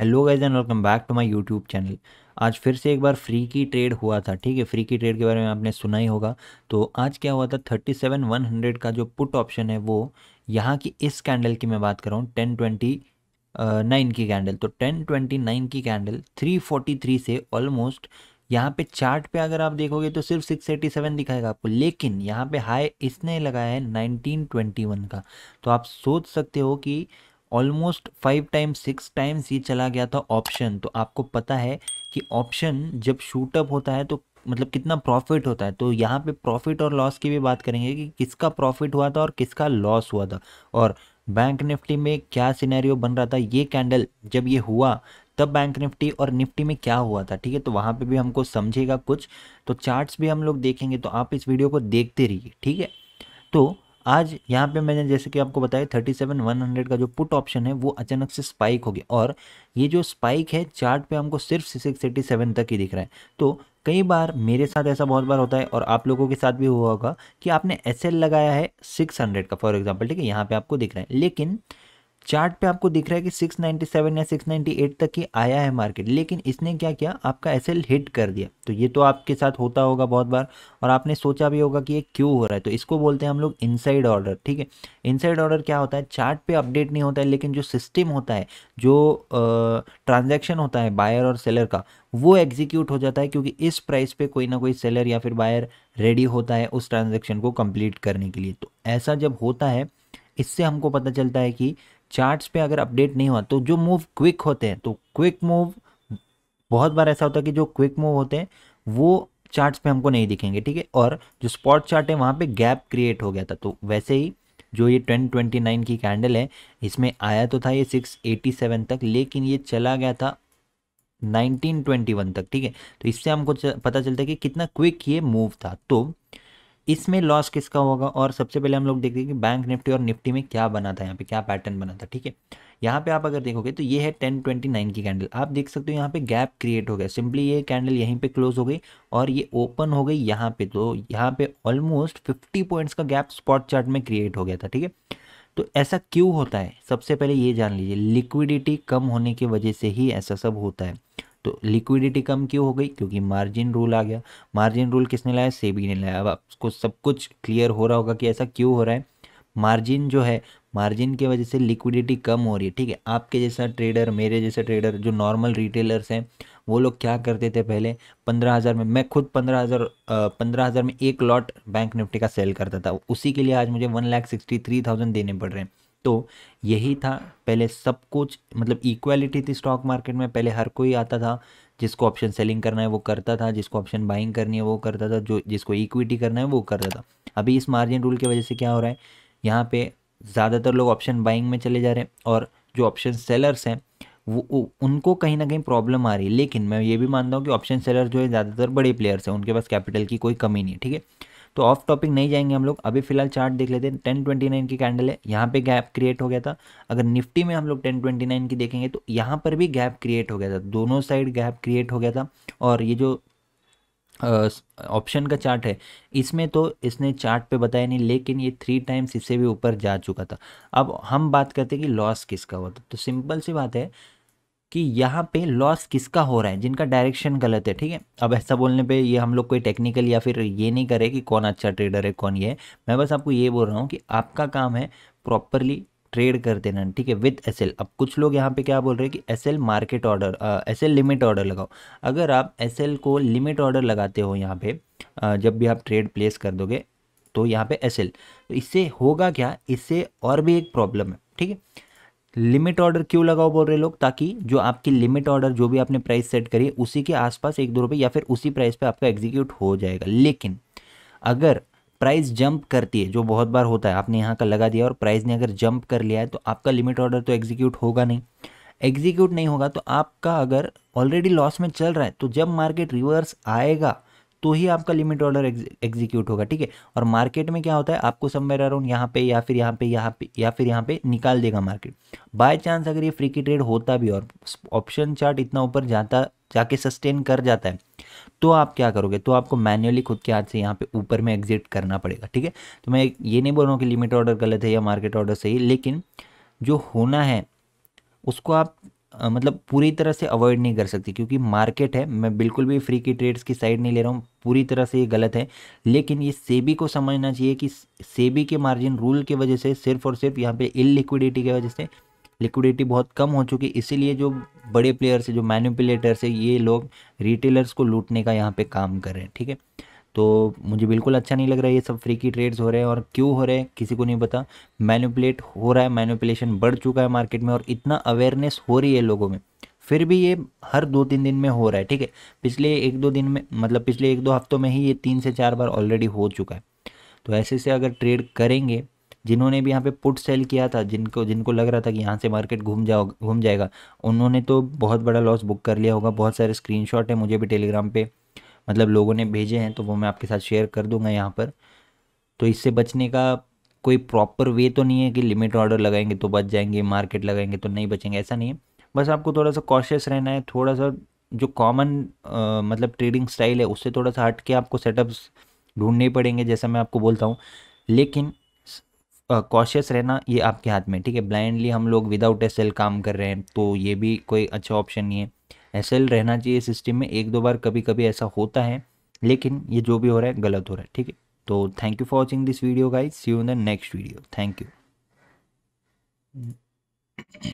hello guys and welcome back to my YouTube channel आज फिर से एक बार फ्री की ट्रेड हुआ था ठीक है फ्री की ट्रेड के बारे में आपने सुना ही होगा तो आज क्या हुआ था थर्टी सेवन वन हंड्रेड का जो पुट ऑप्शन है वो यहाँ की इस कैंडल की मैं बात कर रहा हूँ टेन ट्वेंटी नाइन की कैंडल तो टेन ट्वेंटी नाइन की कैंडल थ्री फोर्टी थ्री से ऑलमोस्ट यहाँ पे चार्ट पे अगर आप देखोगे तो सिर्फ 687 दिखाएगा आपको लेकिन यहाँ पे हाई इसने लगाया है 1921 का तो आप सोच सकते हो कि almost five times six times ये चला गया था ऑप्शन तो आपको पता है कि ऑप्शन जब शूटअप होता है तो मतलब कितना प्रॉफिट होता है तो यहाँ पे प्रॉफिट और लॉस की भी बात करेंगे कि किसका प्रॉफिट हुआ था और किसका लॉस हुआ था और बैंक निफ्टी में क्या सिनेरियो बन रहा था ये कैंडल जब ये हुआ तब बैंक निफ्टी और निफ्टी में क्या हुआ था ठीक है तो वहाँ पे भी हमको समझेगा कुछ तो चार्ट्स भी हम लोग देखेंगे तो आप इस वीडियो को देखते रहिए ठीक है तो आज यहाँ पे मैंने जैसे कि आपको बताया थर्टी सेवन वन हंड्रेड का जो पुट ऑप्शन है वो अचानक से स्पाइक हो गया और ये जो स्पाइक है चार्ट पे हमको सिर्फ सिक्स एटी सेवन तक ही दिख रहा है तो कई बार मेरे साथ ऐसा बहुत बार होता है और आप लोगों के साथ भी हुआ होगा कि आपने एस लगाया है सिक्स हंड्रेड का फॉर एग्जाम्पल ठीक है यहाँ पर आपको दिख रहा है लेकिन चार्ट पे आपको दिख रहा है कि 697 या 698 तक ही आया है मार्केट लेकिन इसने क्या किया आपका एस हिट कर दिया तो ये तो आपके साथ होता होगा बहुत बार और आपने सोचा भी होगा कि ये क्यों हो रहा है तो इसको बोलते हैं हम लोग इनसाइड ऑर्डर ठीक है इनसाइड ऑर्डर क्या होता है चार्ट पे अपडेट नहीं होता है लेकिन जो सिस्टम होता है जो ट्रांजेक्शन होता है बायर और सेलर का वो एग्जीक्यूट हो जाता है क्योंकि इस प्राइस पे कोई ना कोई सेलर या फिर बायर रेडी होता है उस ट्रांजेक्शन को कम्प्लीट करने के लिए तो ऐसा जब होता है इससे हमको पता चलता है कि चार्ट्स पे अगर अपडेट नहीं हुआ तो जो मूव क्विक होते हैं तो क्विक मूव बहुत बार ऐसा होता है कि जो क्विक मूव होते हैं वो चार्ट्स पे हमको नहीं दिखेंगे ठीक है और जो स्पॉट चार्ट है वहाँ पे गैप क्रिएट हो गया था तो वैसे ही जो ये टेन ट्वेंटी नाइन की कैंडल है इसमें आया तो था ये सिक्स एटी सेवन तक लेकिन ये चला गया था नाइनटीन ट्वेंटी वन तक ठीक है तो इससे हमको पता चलता है कि कितना क्विक ये मूव था तो इसमें लॉस किसका होगा और सबसे पहले हम लोग देखते हैं कि बैंक निफ्टी और निफ्टी में क्या बना था यहाँ पे क्या पैटर्न बना था ठीक है यहाँ पे आप अगर देखोगे तो ये है टेन ट्वेंटी नाइन की कैंडल आप देख सकते हो यहाँ पे गैप क्रिएट हो गया सिंपली ये कैंडल यहीं पे क्लोज हो गई और ये ओपन हो गई यहाँ पे तो यहाँ पे ऑलमोस्ट फिफ्टी पॉइंट्स का गैप स्पॉट चार्ट में क्रिएट हो गया था ठीक है तो ऐसा क्यों होता है सबसे पहले ये जान लीजिए लिक्विडिटी कम होने की वजह से ही ऐसा सब होता है तो लिक्विडिटी कम क्यों हो गई क्योंकि मार्जिन रूल आ गया मार्जिन रूल किसने लाया सेबी ने लाया अब आपको सब कुछ क्लियर हो रहा होगा कि ऐसा क्यों हो रहा है मार्जिन जो है मार्जिन की वजह से लिक्विडिटी कम हो रही है ठीक है आपके जैसा ट्रेडर मेरे जैसे ट्रेडर जो नॉर्मल रिटेलर्स हैं वो लोग क्या करते थे पहले पंद्रह हज़ार में मैं खुद पंद्रह हज़ार पंद्रह हज़ार में एक लॉट बैंक निफ्टी का सेल करता था उसी के लिए आज मुझे one lakh sixty three thousand देने पड़ रहे हैं तो यही था पहले सब कुछ मतलब इक्वालिटी थी स्टॉक मार्केट में पहले हर कोई आता था जिसको ऑप्शन सेलिंग करना है वो करता था जिसको ऑप्शन बाइंग करनी है वो करता था जो जिसको इक्विटी करना है वो करता था अभी इस मार्जिन रूल की वजह से क्या हो रहा है यहाँ पे ज़्यादातर लोग ऑप्शन बाइंग में चले जा रहे हैं और जो ऑप्शन सेलर्स हैं वो, वो उनको कहीं ना कहीं प्रॉब्लम आ रही है लेकिन मैं ये भी मानता हूँ कि ऑप्शन सेलर जो है ज़्यादातर बड़े प्लेयर्स हैं उनके पास कैपिटल की कोई कमी नहीं है ठीक है तो ऑफ टॉपिक नहीं जाएंगे हम लोग अभी फिलहाल चार्ट देख लेते हैं टेन ट्वेंटी नाइन की कैंडल है यहाँ पे गैप क्रिएट हो गया था अगर निफ्टी में हम लोग टेन ट्वेंटी नाइन की देखेंगे तो यहाँ पर भी गैप क्रिएट हो गया था दोनों साइड गैप क्रिएट हो गया था और ये जो ऑप्शन का चार्ट है इसमें तो इसने चार्ट पे बताया नहीं लेकिन ये थ्री टाइम्स इससे भी ऊपर जा चुका था अब हम बात करते हैं कि लॉस किसका हुआ था तो सिंपल सी बात है कि यहाँ पे लॉस किसका हो रहा है जिनका डायरेक्शन गलत है ठीक है अब ऐसा बोलने पे ये हम लोग कोई टेक्निकल या फिर ये नहीं करे कि कौन अच्छा ट्रेडर है कौन ये है मैं बस आपको ये बोल रहा हूँ कि आपका काम है प्रॉपरली ट्रेड कर देना ठीक है विथ एस अब कुछ लोग यहाँ पे क्या बोल रहे हैं कि as market order as limit order लगाओ अगर आप एस को लिमिट ऑर्डर लगाते हो यहाँ पे जब भी आप ट्रेड प्लेस कर दोगे तो यहाँ पे एस तो इससे होगा क्या इससे और भी एक प्रॉब्लम है ठीक है लिमिट ऑर्डर क्यों लगाओ बोल रहे लोग ताकि जो आपकी लिमिट ऑर्डर जो भी आपने प्राइस सेट करी उसी के आसपास एक दो रुपये या फिर उसी प्राइस पे आपका एग्जीक्यूट हो जाएगा लेकिन अगर प्राइस जंप करती है जो बहुत बार होता है आपने यहाँ का लगा दिया और प्राइस ने अगर जंप कर लिया है तो आपका लिमिट ऑर्डर तो एग्जीक्यूट होगा नहीं एग्जीक्यूट नहीं होगा तो आपका अगर ऑलरेडी लॉस में चल रहा है तो जब मार्केट रिवर्स आएगा तो ही आपका लिमिट ऑर्डर एग्जीक्यूट होगा ठीक है और मार्केट में क्या होता है आपको समवेयर अराउंड यहाँ पे या फिर यहाँ पे यहाँ पे या फिर यहाँ पे निकाल देगा मार्केट बाय चांस अगर ये फ्री की ट्रेड होता भी और ऑप्शन चार्ट इतना ऊपर जाता जाके सस्टेन कर जाता है तो आप क्या करोगे तो आपको मैन्युअली खुद के हाथ से यहाँ पे ऊपर में एग्जिट करना पड़ेगा ठीक है तो मैं ये नहीं बोल रहा हूँ कि लिमिट ऑर्डर गलत है या मार्केट ऑर्डर सही लेकिन जो होना है उसको आप मतलब पूरी तरह से अवॉइड नहीं कर सकती क्योंकि मार्केट है मैं बिल्कुल भी फ्री की ट्रेड्स की साइड नहीं ले रहा हूँ पूरी तरह से ये गलत है लेकिन ये सेबी को समझना चाहिए कि सेबी के मार्जिन रूल की वजह से सिर्फ और सिर्फ यहाँ पे लिक्विडिटी की वजह से लिक्विडिटी बहुत कम हो चुकी है इसीलिए जो बड़े प्लेयर्स है जो मैनिपुलेटर्स है ये लोग रिटेलर्स को लूटने का यहाँ पर काम कर रहे हैं ठीक है तो मुझे बिल्कुल अच्छा नहीं लग रहा है ये सब फ्री की ट्रेड्स हो रहे हैं और क्यों हो रहे हैं किसी को नहीं पता मैनुपलेट हो रहा है मैनुपलेशन बढ़ चुका है मार्केट में और इतना अवेयरनेस हो रही है लोगों में फिर भी ये हर दो तीन दिन में हो रहा है ठीक है पिछले एक दो दिन में मतलब पिछले एक दो हफ्तों में ही ये तीन से चार बार ऑलरेडी हो चुका है तो ऐसे से अगर ट्रेड करेंगे जिन्होंने भी यहाँ पे पुट सेल किया था जिनको जिनको लग रहा था कि यहाँ से मार्केट घूम जाओ घूम जाएगा उन्होंने तो बहुत बड़ा लॉस बुक कर लिया होगा बहुत सारे स्क्रीनशॉट है मुझे भी टेलीग्राम पे मतलब लोगों ने भेजे हैं तो वो मैं आपके साथ शेयर कर दूंगा यहाँ पर तो इससे बचने का कोई प्रॉपर वे तो नहीं है कि लिमिट ऑर्डर लगाएंगे तो बच जाएंगे मार्केट लगाएंगे तो नहीं बचेंगे ऐसा नहीं है बस आपको थोड़ा सा कॉशियस रहना है थोड़ा सा जो कॉमन मतलब ट्रेडिंग स्टाइल है उससे थोड़ा सा हट के आपको सेटअप्स ढूंढने पड़ेंगे जैसा मैं आपको बोलता हूँ लेकिन कॉशियस uh, रहना ये आपके हाथ में ठीक है ब्लाइंडली हम लोग विदाउट एस काम कर रहे हैं तो ये भी कोई अच्छा ऑप्शन नहीं है ऐसे रहना चाहिए सिस्टम में एक दो बार कभी कभी ऐसा होता है लेकिन ये जो भी हो रहा है गलत हो रहा है ठीक है तो thank you for watching this video guys see you in the next video thank you